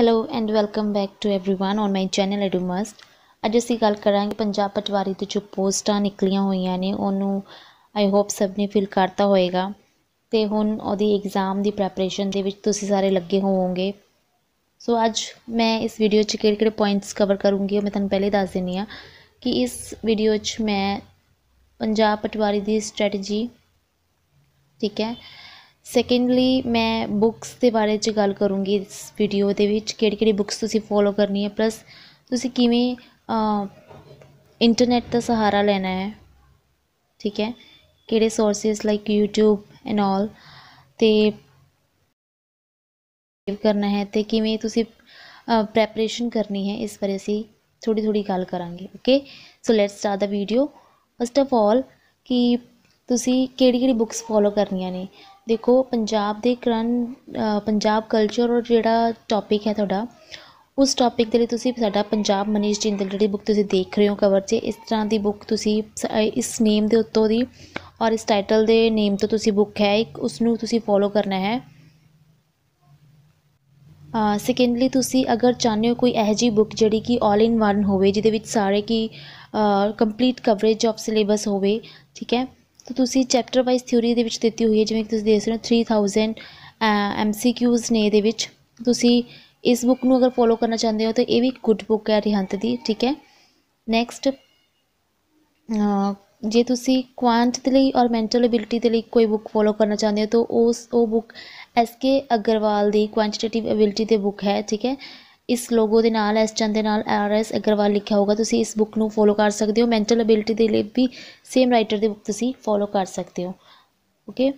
hello and welcome back to everyone on my channel Edumust ਅੱਜ ਅਸੀਂ ਗੱਲ ਕਰਾਂਗੇ ਪੰਜਾਬ ਪਟਵਾਰੀ ਤੇ ਜੋ ਪੋਸਟਾਂ ਨਿਕਲੀਆਂ ਹੋਈਆਂ ਨੇ ਉਹਨੂੰ ਆਈ ਹੋਪ ਸਭ ਨੇ ਫਿਲ ਕਰਤਾ ਹੋਏਗਾ ਤੇ ਹੁਣ ਉਹਦੀ ਐਗਜ਼ਾਮ ਦੀ ਪ੍ਰੈਪਰੇਸ਼ਨ ਦੇ ਵਿੱਚ ਤੁਸੀਂ ਸਾਰੇ ਲੱਗੇ ਹੋਵੋਗੇ ਸੋ ਅੱਜ ਮੈਂ ਇਸ ਵੀਡੀਓ 'ਚ ਕਿਹੜੇ-ਕਿਹੜੇ ਪੁਆਇੰਟਸ ਕਵਰ ਕਰੂੰਗੀ ਉਹ ਮੈਂ ਤੁਹਾਨੂੰ ਪਹਿਲੇ ਦੱਸ ਦਿੰਨੀ ਆ ਕਿ ਇਸ ਵੀਡੀਓ 'ਚ ਮੈਂ ਪੰਜਾਬ ਪਟਵਾਰੀ ਦੀ ਸਟ੍ਰੈਟਜੀ ਠੀਕ ਹੈ ਸੈਕੰਡਲੀ ਮੈਂ ਬੁੱਕਸ ਦੇ ਬਾਰੇ 'ਚ ਗੱਲ ਕਰੂੰਗੀ ਇਸ ਵੀਡੀਓ ਦੇ ਵਿੱਚ ਕਿਹੜੀ ਕਿਹੜੀ ਬੁੱਕਸ ਤੁਸੀਂ ਫੋਲੋ ਕਰਨੀ ਹੈ ਪਲੱਸ ਤੁਸੀਂ ਕਿਵੇਂ ਇੰਟਰਨੈਟ ਦਾ ਸਹਾਰਾ ਲੈਣਾ ਹੈ ਠੀਕ ਹੈ ਕਿਹੜੇ sources like YouTube and all ਤੇ ਸੇਵ ਕਰਨਾ ਹੈ ਤੇ ਕਿਵੇਂ ਤੁਸੀਂ ਪ੍ਰੈਪਰੇਸ਼ਨ ਕਰਨੀ ਹੈ ਇਸ ਬਾਰੇ ਅਸੀਂ ਥੋੜੀ ਥੋੜੀ ਗੱਲ ਕਰਾਂਗੇ ਓਕੇ ਸੋ ਲੈਟਸ ਸਟਾਰਟ ਦਾ ਵੀਡੀਓ ਫਸਟ ਆਫ ਆਲ ਕਿ ਤੁਸੀਂ ਕਿਹੜੀ ਕਿਹੜੀ ਬੁੱਕਸ ਫੋਲੋ ਕਰਨੀਆਂ ਨੇ ਦੇਖੋ ਪੰਜਾਬ ਦੇ ਕਰਨ ਪੰਜਾਬ ਕਲਚਰ ਔਰ ਜਿਹੜਾ ਟੌਪਿਕ ਹੈ ਤੁਹਾਡਾ ਉਸ ਟੌਪਿਕ ਦੇ ਲਈ ਤੁਸੀਂ ਸਾਡਾ ਪੰਜਾਬ ਮਨੀਸ਼ ਜਿੰਦਲ ਜਿਹੜੀ ਬੁੱਕ ਤੁਸੀਂ ਦੇਖ ਰਹੇ ਹੋ ਕਵਰ 'ਚ ਇਸ ਤਰ੍ਹਾਂ ਦੀ ਬੁੱਕ ਤੁਸੀਂ ਇਸ ਨੇਮ ਦੇ ਉੱਤੋਂ ਦੀ ਔਰ ਇਸ ਟਾਈਟਲ ਦੇ ਨੇਮ ਤੋਂ ਤੁਸੀਂ ਬੁੱਕ ਹੈ ਇੱਕ ਉਸ ਨੂੰ ਤੁਸੀਂ ਫੋਲੋ ਕਰਨਾ ਹੈ ਸੈਕਿੰਡਲੀ ਤੁਸੀਂ ਅਗਰ ਚਾਹੁੰਦੇ ਹੋ ਕੋਈ ਇਹੋ ਜਿਹੀ ਬੁੱਕ ਜਿਹੜੀ ਕਿ 올 ਇਨ ਵਨ ਹੋਵੇ ਜਿਹਦੇ ਵਿੱਚ ਸਾਰੇ ਕੀ ਕੰਪਲੀਟ ਕਵਰੇਜ ਆਫ ਸਿਲੇਬਸ ਹੋਵੇ ਠੀਕ ਹੈ ਤਾਂ ਤੁਸੀਂ ਚੈਪਟਰ ਵਾਈਜ਼ ਥਿਊਰੀ ਦੇ ਵਿੱਚ ਦਿੱਤੀ ਹੋਈ ਹੈ ਜਿਵੇਂ ਕਿ ਤੁਸੀਂ ਦੇਖ ਰਹੇ ਹੋ 3000 ਐਮਸੀਕਿਊਜ਼ ਨੇ ਇਹਦੇ ਵਿੱਚ ਤੁਸੀਂ ਇਸ ਬੁੱਕ ਨੂੰ ਅਗਰ ਫੋਲੋ ਕਰਨਾ ਚਾਹੁੰਦੇ ਹੋ ਤਾਂ ਇਹ ਵੀ ਗੁੱਡ ਬੁੱਕ ਹੈ ਰਿਹੰਤ ਦੀ ਠੀਕ ਹੈ ਨੈਕਸਟ ਜੇ ਤੁਸੀਂ ਕੁਆਂਟ ਦੇ ਲਈ ਔਰ ਮੈਂਟਲ ਅਬਿਲਿਟੀ ਦੇ ਲਈ ਕੋਈ ਬੁੱਕ ਫੋਲੋ ਕਰਨਾ ਚਾਹੁੰਦੇ ਹੋ ਤਾਂ ਉਸ ਉਹ ਬੁੱਕ ਐਸ ਕੇ ਅਗਰਵਾਲ ਦੀ ਕੁਆਂਟੀਟੇਟਿਵ ਅਬਿਲਿਟੀ ਦੇ ਬੁੱਕ ਹੈ ਠੀਕ ਹੈ ਇਸ ਲੋਗੋ ਦੇ ਨਾਲ ਚੰਦ ਦੇ ਨਾਲ ਆਰ ਐਸ ਅਗਰਵਾਲ ਲਿਖਿਆ ਹੋਗਾ ਤੁਸੀਂ ਇਸ ਬੁੱਕ ਨੂੰ ਫੋਲੋ ਕਰ ਸਕਦੇ ਹੋ ਮੈਂਟਲ ਅਬਿਲਟੀ ਦੇ ਲਈ ਵੀ ਸੇਮ ਰਾਈਟਰ ਦੀ ਬੁੱਕ ਤੁਸੀਂ ਫੋਲੋ ਕਰ ਸਕਦੇ ਹੋ ਓਕੇ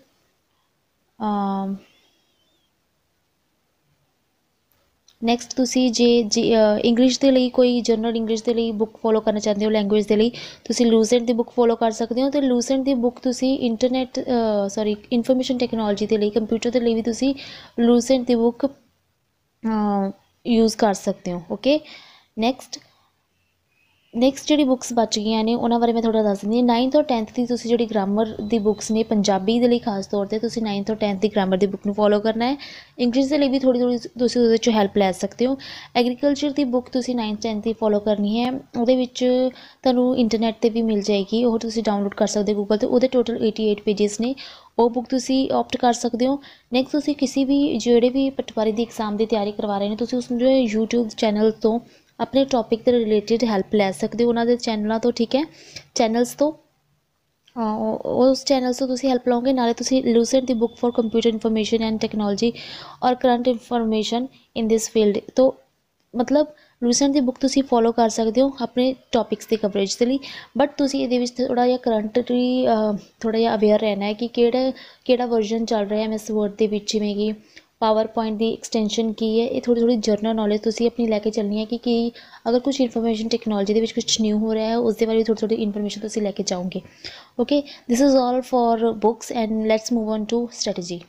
ਨੈਕਸਟ um, ਤੁਸੀਂ ਜੇ ਇੰਗਲਿਸ਼ ਦੇ ਲਈ ਕੋਈ ਜਨਰਲ ਇੰਗਲਿਸ਼ ਦੇ ਲਈ ਬੁੱਕ ਫੋਲੋ ਕਰਨਾ ਚਾਹੁੰਦੇ ਹੋ ਲੈਂਗੁਏਜ ਦੇ ਲਈ ਤੁਸੀਂ ਲੂਸੈਂਟ ਦੀ ਬੁੱਕ ਫੋਲੋ ਕਰ ਸਕਦੇ ਹੋ ਤੇ ਲੂਸੈਂਟ ਦੀ ਬੁੱਕ ਤੁਸੀਂ ਇੰਟਰਨੈਟ ਸੌਰੀ ਇਨਫੋਰਮੇਸ਼ਨ ਟੈਕਨੋਲੋਜੀ ਦੇ ਲਈ ਕੰਪਿਊਟਰ ਦੇ ਲਈ ਵੀ ਤੁਸੀਂ ਲੂਸੈਂਟ ਦੀ ਬੁੱਕ ਯੂਜ਼ ਕਰ ਸਕਦੇ ਹੋ ਓਕੇ ਨੈਕਸਟ ਨੈਕਸਟ ਜਿਹੜੀ ਬੁੱਕਸ ਬਚ ਗਈਆਂ ਨੇ ਉਹਨਾਂ ਬਾਰੇ ਮੈਂ ਥੋੜਾ ਦੱਸ ਦਿੰਦੀ ਹਾਂ 9th ਔਰ 10th ਦੀ ਤੁਸੀਂ ਜਿਹੜੀ ਗ੍ਰਾਮਰ ਦੀ ਬੁੱਕਸ ਨੇ ਪੰਜਾਬੀ ਦੇ ਲਈ ਖਾਸ ਤੌਰ ਤੇ ਤੁਸੀਂ 9th ਔਰ 10th ਦੀ ਗ੍ਰਾਮਰ ਦੀ ਬੁੱਕ ਨੂੰ ਫੋਲੋ ਕਰਨਾ ਹੈ ਇੰਗਲਿਸ਼ ਦੇ ਲਈ ਵੀ ਥੋੜੀ ਥੋੜੀ ਤੁਸੀਂ ਉਹਦੇ ਚੋਂ ਹੈਲਪ ਲੈ ਸਕਦੇ ਹੋ ਐਗਰੀਕਲਚਰ ਦੀ ਬੁੱਕ ਤੁਸੀਂ 9th 10th ਦੀ ਫੋਲੋ ਕਰਨੀ ਹੈ ਉਹਦੇ ਵਿੱਚ ਤੁਹਾਨੂੰ ਇੰਟਰਨੈਟ ਤੇ ਵੀ ਮਿਲ ਜਾਏਗੀ ਉਹ ਤੁਸੀਂ ਡਾਊਨਲੋਡ ਕਰ ਸਕਦੇ ਹੋ ਗੂਗਲ ਤੇ ਉਹਦੇ ਟੋਟਲ 88 ਪੇजेस ਨੇ ਉਹ ਬੁੱਕ ਤੁਸੀਂ ਆਪਟ ਕਰ ਸਕਦੇ ਹੋ ਨੈਕਸਟ ਤੁਸੀਂ ਕਿਸੇ ਵੀ ਜਿਹੜੇ ਵੀ ਪਟਵਾਰੀ ਦੀ ਐਗਜ਼ਾਮ ਦੀ ਤਿਆਰੀ ਕਰਵਾ ਰਹੇ ਨੇ ਤੁਸੀਂ ਉਸ ਨੂੰ YouTube ਚੈਨਲ ਤੋਂ ਆਪਣੇ ਟੌਪਿਕ ਦੇ ਰਿਲੇਟਡ ਹੈਲਪ ਲੈ ਸਕਦੇ ਹੋ ਉਹਨਾਂ ਦੇ ਚੈਨਲਾਂ ਤੋਂ ਠੀਕ ਹੈ ਚੈਨਲਸ ਤੋਂ ਉਸ ਚੈਨਲ ਤੋਂ ਤੁਸੀਂ ਹੈਲਪ ਲਓਗੇ ਨਾਲੇ ਤੁਸੀਂ ਲੂਸੈਂਟ ਦੀ book for computer information and technology ਔਰ current information in this field ਤੋਂ ਮਤਲਬ ਲੂਸੈਂਟ ਦੀ ਬੁੱਕ ਤੁਸੀਂ ਫੋਲੋ ਕਰ ਸਕਦੇ ਹੋ ਆਪਣੇ ਟੌਪਿਕਸ ਦੇ ਕਵਰੇਜ ਦੇ ਲਈ ਬਟ ਤੁਸੀਂ ਇਹਦੇ ਵਿੱਚ ਥੋੜਾ ਜਿਹਾ ਕਰੰਟ ਥੋੜਾ ਜਿਹਾ ਅਵੇਅਰ ਰਹਿਣਾ ਹੈ ਕਿ ਕਿਹੜਾ ਕਿਹੜਾ ਵਰਜ਼ਨ ਚੱਲ ਰਿਹਾ ਹੈ ਐਸ ਵਰਡ ਦੇ ਵਿੱਚ ਜਿਵੇਂ ਕਿ ਪਾਵਰ ਪੁਆਇੰਟ ਦੀ ਐਕਸਟੈਂਸ਼ਨ ਕੀ ਹੈ ਇਹ ਥੋੜੀ ਥੋੜੀ ਜਰਨਲ ਨੌਲੇਜ ਤੁਸੀਂ ਆਪਣੀ ਲੈ ਕੇ ਚੱਲਣੀ ਹੈ ਕਿ ਕੀ ਅਗਰ ਕੁਝ ਇਨਫੋਰਮੇਸ਼ਨ ਟੈਕਨੋਲੋਜੀ ਦੇ ਵਿੱਚ ਕੁਝ ਨਿਊ ਹੋ ਰਿਹਾ ਹੈ ਉਸ ਦੇ ਬਾਰੇ ਥੋੜੀ ਥੋੜੀ ਇਨਫੋਰਮੇਸ਼ਨ ਤੁਸੀਂ ਲੈ ਕੇ ਜਾਓਗੇ okay this is all for books and let's move on to strategy